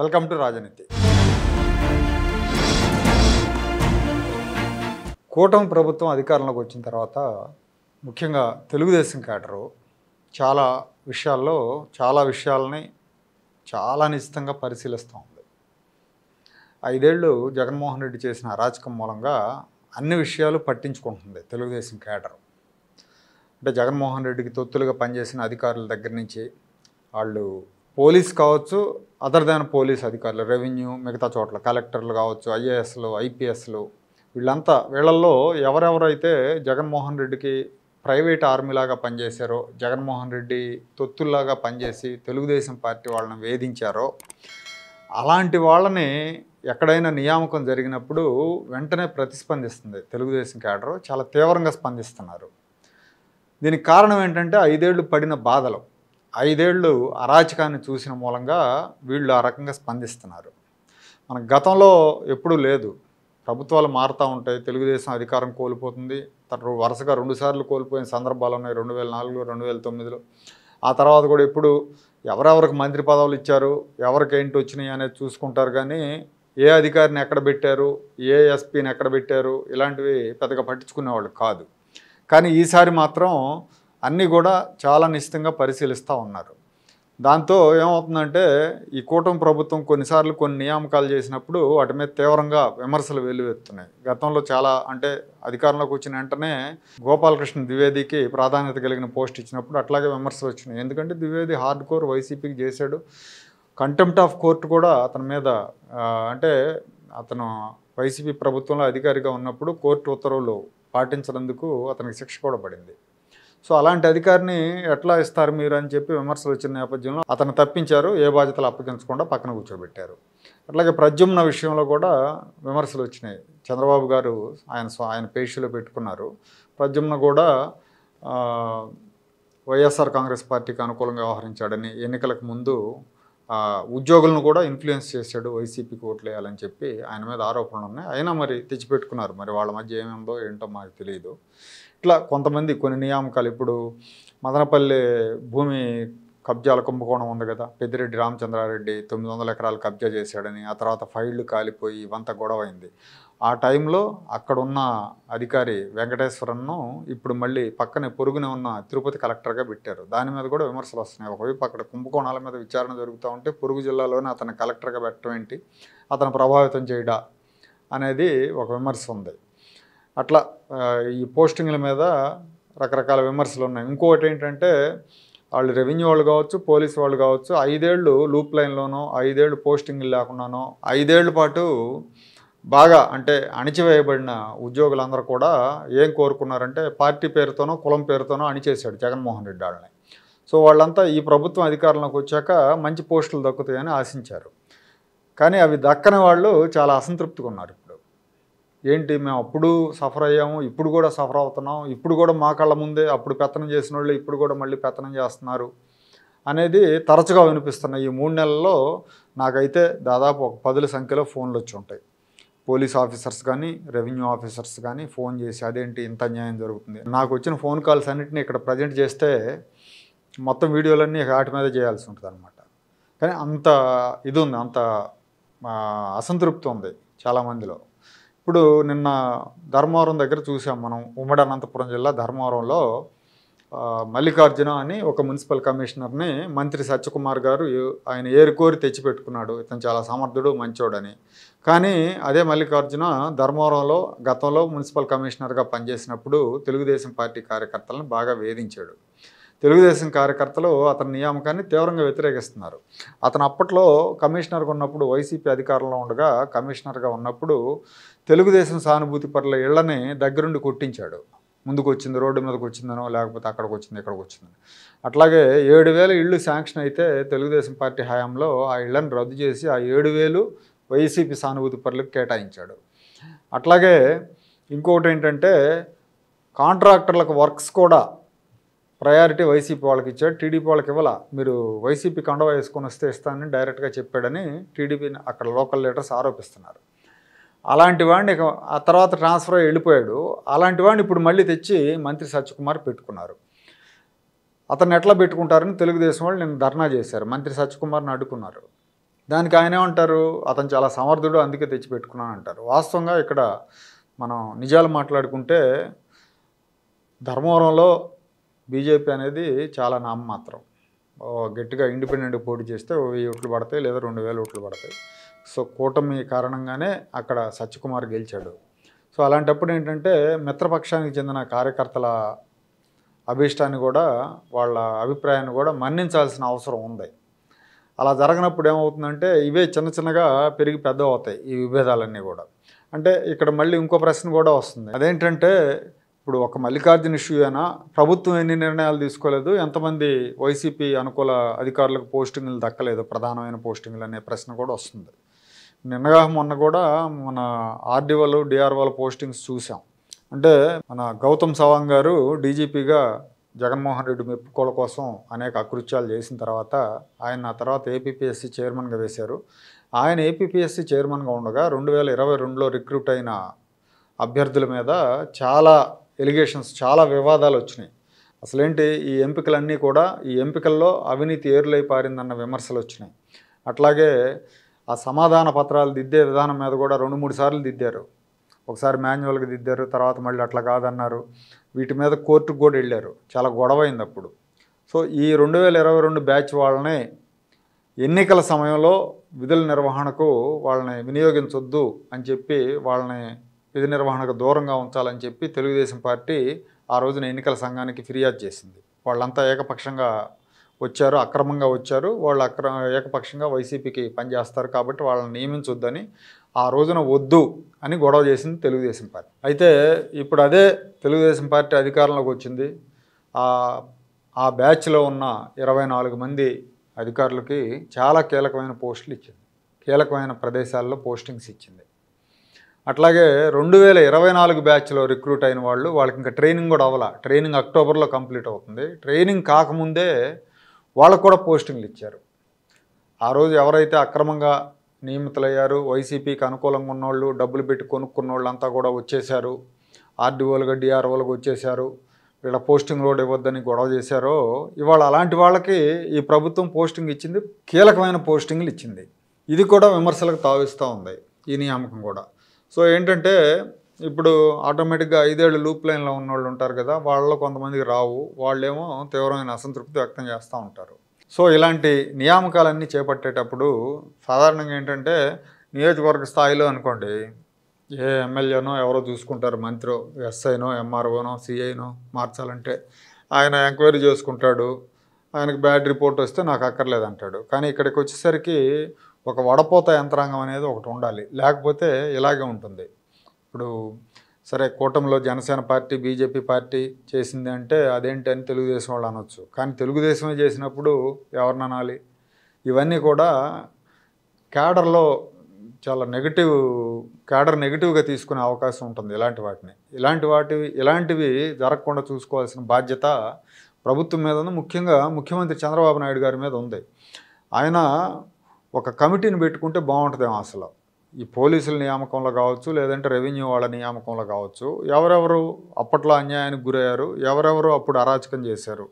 welcome to రాజనీతి కూటమి ప్రభుత్వం అధికారంలోకి వచ్చిన తర్వాత ముఖ్యంగా తెలుగుదేశం క్యాడరు చాలా విషయాల్లో చాలా విషయాలని చాలా నిశ్చితంగా పరిశీలిస్తూ ఉంది ఐదేళ్ళు జగన్మోహన్ రెడ్డి చేసిన అరాచకం మూలంగా అన్ని విషయాలు పట్టించుకుంటుంది తెలుగుదేశం క్యాడరు అంటే జగన్మోహన్ రెడ్డికి తొత్తులుగా పనిచేసిన అధికారుల దగ్గర నుంచి వాళ్ళు పోలీస్ కావచ్చు అదర్ దాన్ పోలీస్ అధికారులు రెవెన్యూ మిగతా చోట్ల కలెక్టర్లు కావచ్చు ఐఏఎస్లు ఐపీఎస్లు వీళ్ళంతా వీళ్ళల్లో ఎవరెవరైతే జగన్మోహన్ రెడ్డికి ప్రైవేట్ ఆర్మీలాగా పనిచేశారో జగన్మోహన్ రెడ్డి తొత్తుల్లాగా పనిచేసి తెలుగుదేశం పార్టీ వాళ్ళని వేధించారో అలాంటి వాళ్ళని ఎక్కడైనా నియామకం జరిగినప్పుడు వెంటనే ప్రతిస్పందిస్తుంది తెలుగుదేశం క్యాడరు చాలా తీవ్రంగా స్పందిస్తున్నారు దీనికి కారణం ఏంటంటే ఐదేళ్లు పడిన బాధలు ఐదేళ్ళు అరాచకాన్ని చూసిన మూలంగా వీళ్ళు ఆ రకంగా స్పందిస్తున్నారు మన గతంలో ఎప్పుడూ లేదు ప్రభుత్వాలు మారుతూ ఉంటాయి తెలుగుదేశం అధికారం కోల్పోతుంది తర్వాత వరుసగా రెండుసార్లు కోల్పోయిన సందర్భాలు ఉన్నాయి రెండు వేల నాలుగు రెండు వేల తొమ్మిదిలో ఆ తర్వాత కూడా ఇప్పుడు ఎవరెవరికి మంత్రి పదవులు ఇచ్చారు ఎవరికి ఏంటి వచ్చినాయి అనేది చూసుకుంటారు కానీ ఏ అధికారిని ఎక్కడ పెట్టారు ఏ ఎస్పీని ఎక్కడ పెట్టారు ఇలాంటివి పెద్దగా పట్టించుకునేవాళ్ళు కాదు కానీ ఈసారి మాత్రం అన్నీ కూడా చాలా నిశ్చితంగా పరిశీలిస్తూ ఉన్నారు దాంతో ఏమవుతుందంటే ఈ కూటమి ప్రభుత్వం కొన్నిసార్లు కొన్ని నియామకాలు చేసినప్పుడు వాటి మీద తీవ్రంగా విమర్శలు వెలువెత్తున్నాయి గతంలో చాలా అంటే అధికారంలోకి వచ్చిన వెంటనే గోపాలకృష్ణ ద్వివేదికి ప్రాధాన్యత కలిగిన పోస్ట్ ఇచ్చినప్పుడు అట్లాగే విమర్శలు వచ్చినాయి ఎందుకంటే ద్వివేది హార్డ్ కోర్ వైసీపీకి చేశాడు కంటెంప్ట్ ఆఫ్ కోర్టు కూడా అతని మీద అంటే అతను వైసీపీ ప్రభుత్వంలో అధికారిగా ఉన్నప్పుడు కోర్టు ఉత్తర్వులు పాటించినందుకు అతనికి శిక్ష కూడా పడింది సో అలాంటి అధికారిని ఎట్లా ఇస్తారు మీరు అని చెప్పి విమర్శలు వచ్చిన నేపథ్యంలో అతను తప్పించారు ఏ బాధ్యతలు అప్పగించకుండా పక్కన కూర్చోబెట్టారు అట్లాగే ప్రద్యుమ్న విషయంలో కూడా విమర్శలు వచ్చినాయి చంద్రబాబు గారు ఆయన ఆయన పేషీలో పెట్టుకున్నారు ప్రద్యుమ్న కూడా వైఎస్ఆర్ కాంగ్రెస్ పార్టీకి అనుకూలంగా వ్యవహరించాడని ఎన్నికలకు ముందు ఉద్యోగులను కూడా ఇన్ఫ్లుయెన్స్ చేశాడు వైసీపీకి ఓట్లేయాలని చెప్పి ఆయన మీద ఆరోపణలు ఉన్నాయి అయినా మరి తెచ్చిపెట్టుకున్నారు మరి వాళ్ళ మధ్య ఏమేందో ఏంటో మాకు తెలియదు ఇట్లా కొంతమంది కొన్ని నియామకాలు ఇప్పుడు మదనపల్లి భూమి కబ్జాల కుంభకోణం ఉంది కదా పెద్దిరెడ్డి రామచంద్రారెడ్డి తొమ్మిది వందల ఎకరాలు కబ్జా చేశాడని ఆ తర్వాత ఫైళ్లు కాలిపోయి ఇవంతా గొడవ అయింది ఆ టైంలో అక్కడున్న అధికారి వెంకటేశ్వరన్ను ఇప్పుడు మళ్ళీ పక్కనే పొరుగునే ఉన్న తిరుపతి కలెక్టర్గా పెట్టారు దాని మీద కూడా విమర్శలు వస్తున్నాయి ఒకవైపు అక్కడ కుంభకోణాల మీద విచారణ జరుగుతూ ఉంటే పొరుగు జిల్లాలోనే అతను కలెక్టర్గా పెట్టడం ఏంటి అతను ప్రభావితం చేయడా అనేది ఒక విమర్శ ఉంది అట్లా ఈ పోస్టింగ్ల మీద రకరకాల విమర్శలు ఉన్నాయి ఇంకొకటి ఏంటంటే వాళ్ళు రెవెన్యూ వాళ్ళు కావచ్చు పోలీస్ వాళ్ళు కావచ్చు ఐదేళ్ళు లూప్ లైన్లోనో ఐదేళ్ళు పోస్టింగ్లు లేకుండానో ఐదేళ్ల పాటు బాగా అంటే అణిచివేయబడిన ఉద్యోగులందరూ కూడా ఏం కోరుకున్నారంటే పార్టీ పేరుతోనో కులం పేరుతోనో అణిచేశాడు జగన్మోహన్ రెడ్డి వాళ్ళని సో వాళ్ళంతా ఈ ప్రభుత్వం అధికారంలోకి వచ్చాక మంచి పోస్టులు దక్కుతాయని ఆశించారు కానీ అవి దక్కని వాళ్ళు చాలా అసంతృప్తిగా ఉన్నారు ఇప్పుడు ఏంటి మేము అప్పుడు సఫర్ అయ్యాము ఇప్పుడు కూడా సఫర్ అవుతున్నాం ఇప్పుడు కూడా మా కళ్ళ ముందే అప్పుడు పెత్తనం చేసిన వాళ్ళు ఇప్పుడు కూడా మళ్ళీ పెత్తనం చేస్తున్నారు అనేది తరచుగా వినిపిస్తున్నాయి ఈ మూడు నెలల్లో నాకైతే దాదాపు ఒక పదుల సంఖ్యలో ఫోన్లు వచ్చి ఉంటాయి పోలీస్ ఆఫీసర్స్ కానీ రెవెన్యూ ఆఫీసర్స్ కానీ ఫోన్ చేసి అదేంటి ఇంత న్యాయం జరుగుతుంది నాకు వచ్చిన ఫోన్ కాల్స్ అన్నింటినీ ఇక్కడ ప్రజెంట్ చేస్తే మొత్తం వీడియోలన్నీ వాటి మీద చేయాల్సి ఉంటుంది అనమాట కానీ అంత ఇది ఉంది అంత అసంతృప్తి ఉంది చాలామందిలో ఇప్పుడు నిన్న ధర్మవరం దగ్గర చూసాం మనం ఉమ్మడి అనంతపురం జిల్లా ధర్మవరంలో మల్లికార్జున అని ఒక మున్సిపల్ కమిషనర్ని మంత్రి సత్యకుమార్ గారు ఆయన ఏరుకోరి తెచ్చిపెట్టుకున్నాడు ఇతను చాలా సమర్థుడు మంచోడని కానీ అదే మల్లికార్జున ధర్మవరంలో గతంలో మున్సిపల్ కమిషనర్గా పనిచేసినప్పుడు తెలుగుదేశం పార్టీ కార్యకర్తలను బాగా వేధించాడు తెలుగుదేశం కార్యకర్తలు అతని నియామకాన్ని తీవ్రంగా వ్యతిరేకిస్తున్నారు అతను అప్పట్లో కమిషనర్గా ఉన్నప్పుడు వైసీపీ అధికారంలో ఉండగా కమిషనర్గా ఉన్నప్పుడు తెలుగుదేశం సానుభూతి పరుల ఇళ్లని దగ్గరుండి కొట్టించాడు ముందుకు వచ్చింది రోడ్డు మీదకి వచ్చిందనో లేకపోతే అక్కడికి వచ్చింది ఇక్కడికి వచ్చిందని అట్లాగే ఏడు వేల ఇళ్ళు శాంక్షన్ అయితే తెలుగుదేశం పార్టీ హయాంలో ఆ ఇళ్లను రద్దు చేసి ఆ ఏడు వేలు వైసీపీ సానుభూతి పరులకు కేటాయించాడు అట్లాగే ఇంకొకటి ఏంటంటే కాంట్రాక్టర్లకు వర్క్స్ కూడా ప్రయారిటీ వైసీపీ వాళ్ళకి ఇచ్చాడు టీడీపీ వాళ్ళకి ఇవ్వాల మీరు వైసీపీ కండవ వేసుకొని వస్తే ఇస్తానని డైరెక్ట్గా చెప్పాడని టీడీపీని అక్కడ లోకల్ లీడర్స్ ఆరోపిస్తున్నారు అలాంటి వాడిని ఆ తర్వాత ట్రాన్స్ఫర్ అయ్యి వెళ్ళిపోయాడు అలాంటి వాడిని ఇప్పుడు మళ్ళీ తెచ్చి మంత్రి సత్యకుమార్ పెట్టుకున్నారు అతను ఎట్లా పెట్టుకుంటారని తెలుగుదేశం వాళ్ళు నేను ధర్నా చేశారు మంత్రి సత్యకుమార్ని అడ్డుకున్నారు దానికి ఆయన ఏమంటారు అతను చాలా సమర్థుడు అందుకే తెచ్చి పెట్టుకున్నాను అంటారు వాస్తవంగా ఇక్కడ మనం నిజాలు మాట్లాడుకుంటే ధర్మవరంలో బీజేపీ అనేది చాలా నామమాత్రం గట్టిగా ఇండిపెండెంట్ పోటీ చేస్తే వెయ్యి ఓట్లు పడతాయి లేదా రెండు వేల ఓట్లు పడతాయి సో కూటమి కారణంగానే అక్కడ సత్యకుమార్ గెలిచాడు సో అలాంటప్పుడు ఏంటంటే మిత్రపక్షానికి చెందిన కార్యకర్తల అభిష్టాన్ని కూడా వాళ్ళ అభిప్రాయాన్ని కూడా మన్నించాల్సిన అవసరం ఉంది అలా జరగనప్పుడు ఏమవుతుందంటే ఇవే చిన్న చిన్నగా పెరిగి పెద్ద అవుతాయి ఈ విభేదాలన్నీ కూడా అంటే ఇక్కడ మళ్ళీ ఇంకో ప్రశ్న కూడా వస్తుంది అదేంటంటే ఇప్పుడు ఒక మల్లికార్జున ఇష్యూ అయినా ప్రభుత్వం ఎన్ని నిర్ణయాలు తీసుకోలేదు ఎంతమంది వైసీపీ అనుకూల అధికారులకు పోస్టింగ్లు దక్కలేదు ప్రధానమైన పోస్టింగ్లు అనే ప్రశ్న కూడా వస్తుంది నిన్నగా మొన్న కూడా మన ఆర్డీఓలు డిఆర్ఓల పోస్టింగ్స్ చూసాం అంటే మన గౌతమ్ సవాంగ్ గారు డీజీపీగా జగన్మోహన్ రెడ్డి మెప్పుకోల కోసం అనేక అకృత్యాలు చేసిన తర్వాత ఆయన తర్వాత ఏపీపీఎస్సీ చైర్మన్గా వేశారు ఆయన ఏపీపీఎస్సీ చైర్మన్గా ఉండగా రెండు వేల ఇరవై రెండులో రిక్రూట్ అయిన అభ్యర్థుల మీద చాలా ఎలిగేషన్స్ చాలా వివాదాలు వచ్చినాయి అసలేంటి ఈ ఎంపికలన్నీ కూడా ఈ ఎంపికల్లో అవినీతి ఏరులై పారిందన్న విమర్శలు వచ్చినాయి అట్లాగే ఆ సమాధాన పత్రాలు దిద్దే విధానం మీద కూడా రెండు మూడు సార్లు దిద్దారు ఒకసారి మాన్యువల్గా దిద్దారు తర్వాత మళ్ళీ అట్లా కాదన్నారు వీటి మీద కోర్టుకు కూడా వెళ్ళారు చాలా గొడవ అయింది అప్పుడు సో ఈ రెండు వేల ఇరవై రెండు బ్యాచ్ వాళ్ళని ఎన్నికల సమయంలో విధుల నిర్వహణకు వాళ్ళని వినియోగించొద్దు అని చెప్పి వాళ్ళని విధి నిర్వహణకు దూరంగా ఉంచాలని చెప్పి తెలుగుదేశం పార్టీ ఆ రోజున ఎన్నికల సంఘానికి ఫిర్యాదు చేసింది వాళ్ళంతా ఏకపక్షంగా వచ్చారు అక్రమంగా వచ్చారు వాళ్ళు అక్రమ ఏకపక్షంగా వైసీపీకి పనిచేస్తారు కాబట్టి వాళ్ళని నియమించొద్దని ఆ రోజున వద్దు అని గొడవ చేసింది తెలుగుదేశం పార్టీ అయితే ఇప్పుడు అదే తెలుగుదేశం పార్టీ అధికారంలోకి వచ్చింది ఆ బ్యాచ్లో ఉన్న ఇరవై నాలుగు మంది అధికారులకి చాలా కీలకమైన పోస్టులు ఇచ్చింది కీలకమైన ప్రదేశాల్లో పోస్టింగ్స్ ఇచ్చింది అట్లాగే రెండు వేల ఇరవై నాలుగు బ్యాచ్లో రిక్రూట్ అయిన వాళ్ళు వాళ్ళకి ఇంకా ట్రైనింగ్ కూడా అవ్వాలి ట్రైనింగ్ అక్టోబర్లో కంప్లీట్ అవుతుంది ట్రైనింగ్ కాకముందే వాళ్ళకు కూడా పోస్టింగ్లు ఇచ్చారు ఆ రోజు ఎవరైతే అక్రమంగా నియమితులయ్యారు వైసీపీకి అనుకూలంగా ఉన్నోళ్ళు డబ్బులు పెట్టి కొనుక్కున్న వాళ్ళంతా కూడా వచ్చేశారు ఆర్డీఓలుగా డిఆర్ఓలుగా వచ్చేశారు వీళ్ళ పోస్టింగ్ లోడ్ ఇవ్వద్దని గొడవ చేశారో ఇవాళ అలాంటి వాళ్ళకి ఈ ప్రభుత్వం పోస్టింగ్ ఇచ్చింది కీలకమైన పోస్టింగ్లు ఇచ్చింది ఇది కూడా విమర్శలకు తావిస్తూ ఉంది ఈ నియామకం కూడా సో ఏంటంటే ఇప్పుడు ఆటోమేటిక్గా ఐదేళ్ళు లూప్ లైన్లో ఉన్న వాళ్ళు ఉంటారు కదా వాళ్ళలో కొంతమందికి రావు వాళ్ళేమో తీవ్రమైన అసంతృప్తి వ్యక్తం చేస్తూ ఉంటారు సో ఇలాంటి నియామకాలన్నీ చేపట్టేటప్పుడు సాధారణంగా ఏంటంటే నియోజకవర్గ స్థాయిలో అనుకోండి ఏ ఎమ్మెల్యేనో ఎవరో చూసుకుంటారు మంత్రో ఎస్ఐనో ఎంఆర్ఓనో సిఐనో మార్చాలంటే ఆయన ఎంక్వైరీ చేసుకుంటాడు ఆయనకు బ్యాడ్ రిపోర్ట్ వస్తే నాకు అక్కర్లేదు అంటాడు కానీ ఇక్కడికి వచ్చేసరికి ఒక వడపోత యంత్రాంగం అనేది ఒకటి ఉండాలి లేకపోతే ఇలాగే ఉంటుంది ఇప్పుడు సరే కూటమిలో జనసేన పార్టీ బీజేపీ పార్టీ చేసింది అంటే అదేంటి అని తెలుగుదేశం వాళ్ళు అనొచ్చు కానీ తెలుగుదేశమే చేసినప్పుడు ఎవరిని అనాలి ఇవన్నీ కూడా క్యాడర్లో చాలా నెగిటివ్ క్యాడర్ నెగిటివ్గా తీసుకునే అవకాశం ఉంటుంది ఇలాంటి వాటిని ఇలాంటి వాటివి ఇలాంటివి జరగకుండా చూసుకోవాల్సిన బాధ్యత ప్రభుత్వం మీద ఉంది ముఖ్యంగా ముఖ్యమంత్రి చంద్రబాబు నాయుడు గారి మీద ఉంది ఆయన ఒక కమిటీని పెట్టుకుంటే బాగుంటుందేమో అసలు ఈ పోలీసుల నియామకంలో కావచ్చు లేదంటే రెవెన్యూ వాళ్ళ నియామకంలో కావచ్చు ఎవరెవరు అప్పట్లో అన్యాయానికి గురయ్యారు ఎవరెవరు అప్పుడు అరాచకం చేశారు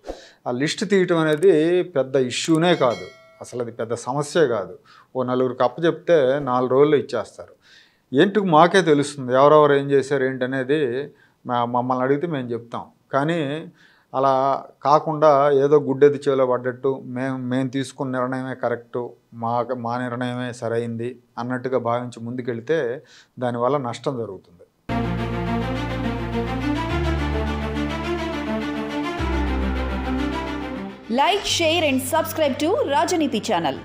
ఆ లిస్ట్ తీయటం అనేది పెద్ద ఇష్యూనే కాదు అసలు అది పెద్ద సమస్యే కాదు ఓ నలుగురికి అప్పచెప్తే నాలుగు రోజులు ఇచ్చేస్తారు ఏంటికి మాకే తెలుస్తుంది ఎవరెవరు ఏం చేశారు ఏంటనేది మమ్మల్ని అడిగితే మేము చెప్తాం కానీ అలా కాకుండా ఏదో గుడ్డెది చెవిలో పడ్డట్టు మేము మేము తీసుకున్న నిర్ణయమే కరెక్టు మా మా నిర్ణయమే సరైంది అన్నట్టుగా భావించి ముందుకెళ్తే దానివల్ల నష్టం జరుగుతుంది like share and subscribe to Rajaneeti channel